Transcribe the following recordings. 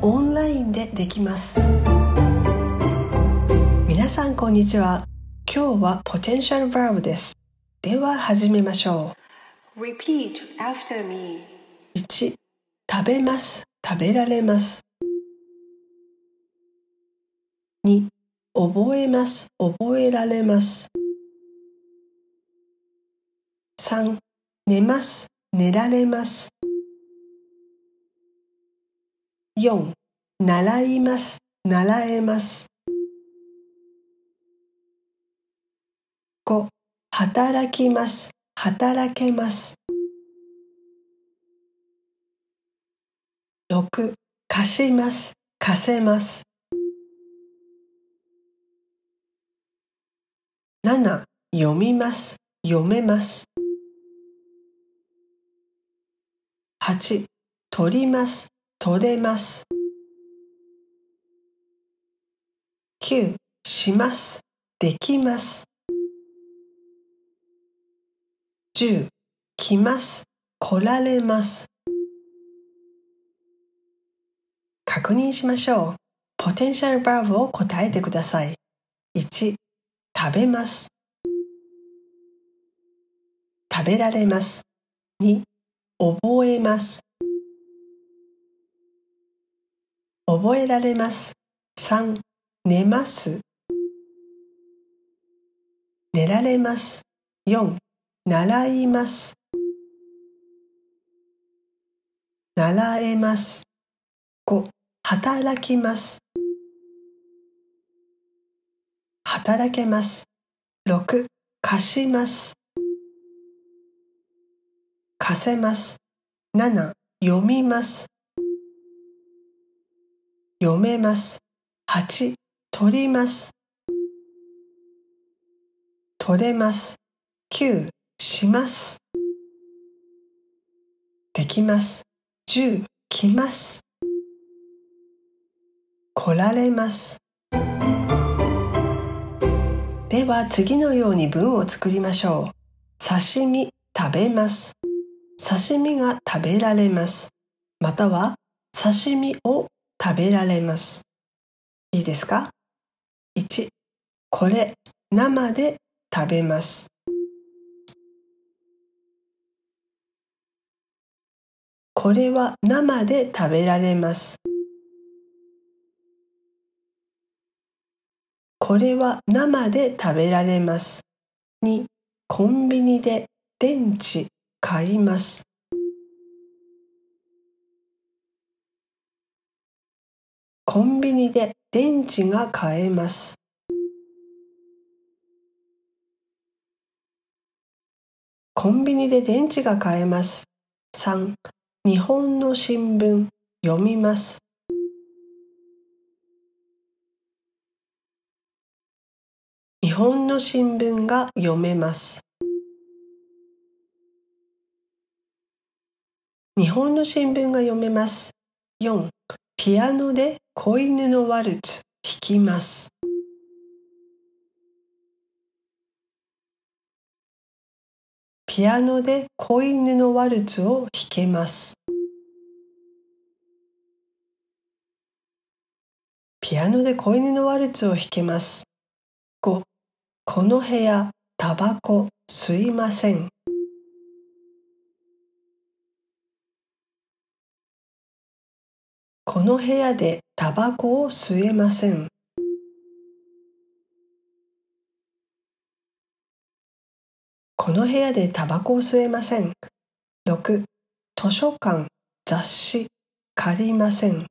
オンラインでできます皆さんこんにちは今日はポテンシャルバーブですでは始めましょう Repeat after me 1食べます食べられます2覚えます覚えられます3寝ます寝られます4習います習えます5働きます働けます6貸します貸せます7読みます読めます8取ります取れます。9します。できます。10来ます。来られます。確認しましょう。ポテンシャルバーブを答えてください。1食べます。食べられます。2覚えます。覚えられます。3、寝ます。寝られます。4、習います。習えます。5、働きます。働けます。6、貸します。貸せます。7、読みます。読めます。八、取ります。取れます。九、します。できます。十、来ます。来られます。では次のように文を作りましょう。刺身、食べます。刺身が食べられます。または刺身を食べられます。いいですか ?1、これ生で食べます。これは生で食べられます。これは生で食べられます。2、コンビニで電池買います。コンビニで電池が買えます。コンビニで電池が買えます。三、日本の新聞読みます。日本の新聞が読めます。日本の新聞が読めます。四。ピアノで子犬のワルツ弾きます。ピアノで子犬のワルツを弾けます。ピアノで子犬のワルツを弾けます。5. この部屋、タバコ、吸いません。の部屋でタバコを吸えませんこの部屋でタバコを吸えません6図書館雑誌借りません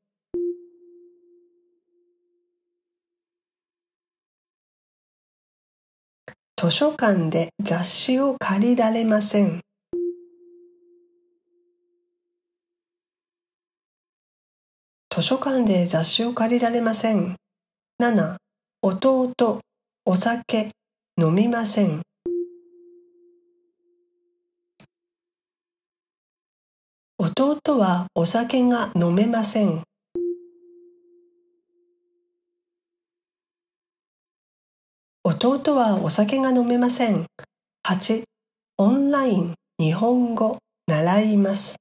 図書館で雑誌を借りられません。図書館で雑誌を借りられません。7、弟、お酒、飲みません。弟はお酒が飲めません。弟はお酒が飲めません。8、オンライン、日本語、習います。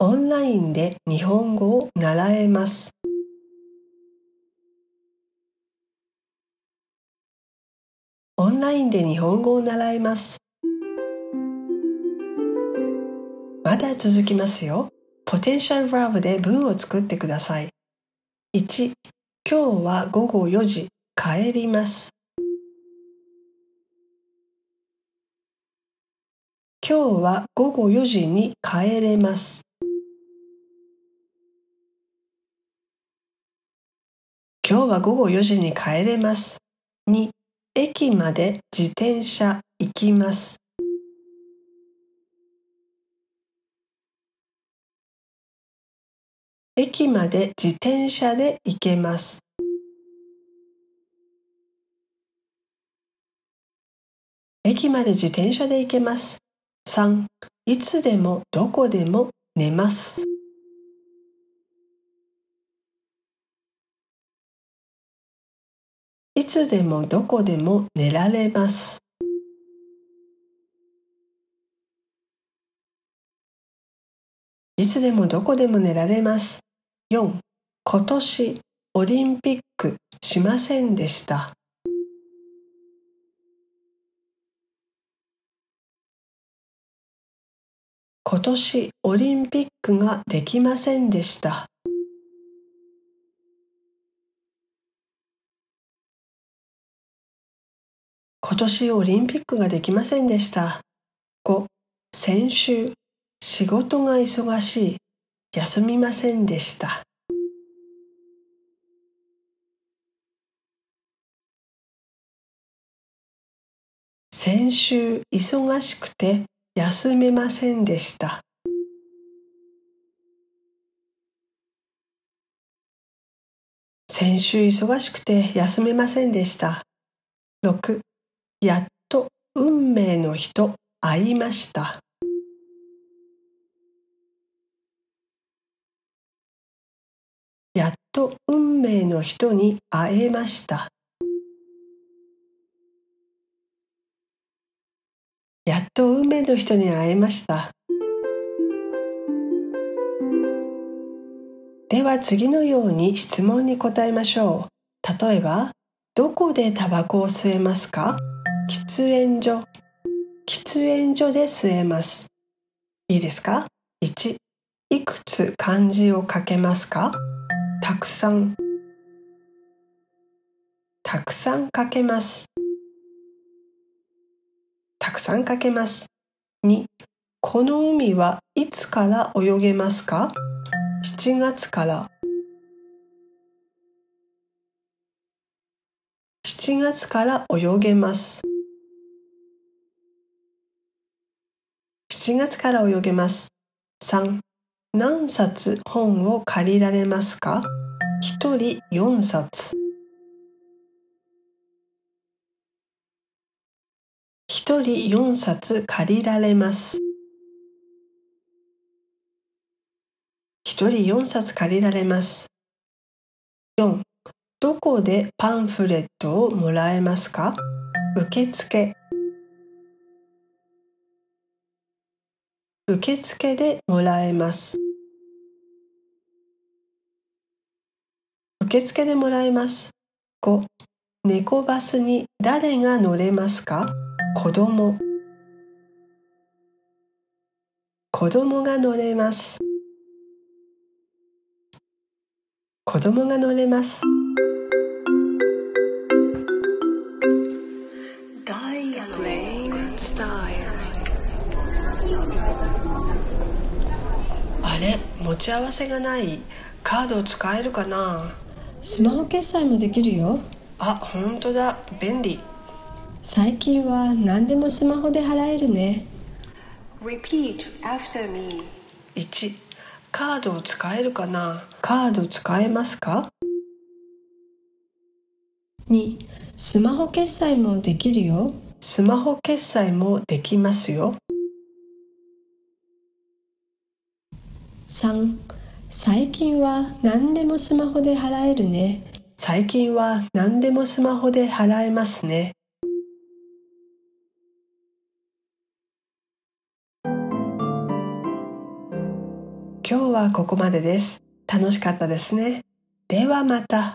オンラインで日本語を習えます。オンラインで日本語を習えます。まだ続きますよ。ポテンシャルラブで文を作ってください。1、今日は午後4時、帰ります。今日は午後4時に帰れます。今日は午後4時に帰れます。2、駅まで自転車行きます。駅まで自転車で行けます。駅まで自転車で行けます。3、いつでもどこでも寝ます。つでもどこでも寝られます。いつでもどこでも寝られます。4. 今年オリンピックしませんでした。今年オリンピックができませんでした。今年オリンピックができませんでした。5、先週、仕事が忙しい、休みませんでした。先週忙しくて休めませんでした。先週忙しくて休めませんでした。6やっと運命の人会いましたやっと運命の人に会えましたやっと運命の人に会えましたでは次のように質問に答えましょう例えば「どこでタバコを吸えますか?」喫煙所喫煙所で吸えますいいですか1いくつ漢字を書けますかたくさんたくさん書けますたくさん書けます2この海はいつから泳げますか7月から7月から泳げます4月から泳げます。3何冊本を借りられますか1人4冊1人4冊借りられます1人4冊借りられます4どこでパンフレットをもらえますか受付受付でもらえます受付でもらえます5猫バスに誰が乗れますか子供子供が乗れます子供が乗れます。ち合わせがないカードを使えるかなスマホ決済もできるよあ本当だ便利最近は何でもスマホで払えるね Repeat after me 1カードを使えるかなカード使えますか2スマホ決済もできるよスマホ決済もできますよ3最近は何でもスマホで払えるね最近は何でもスマホで払えますね今日はここまでです楽しかったですねではまた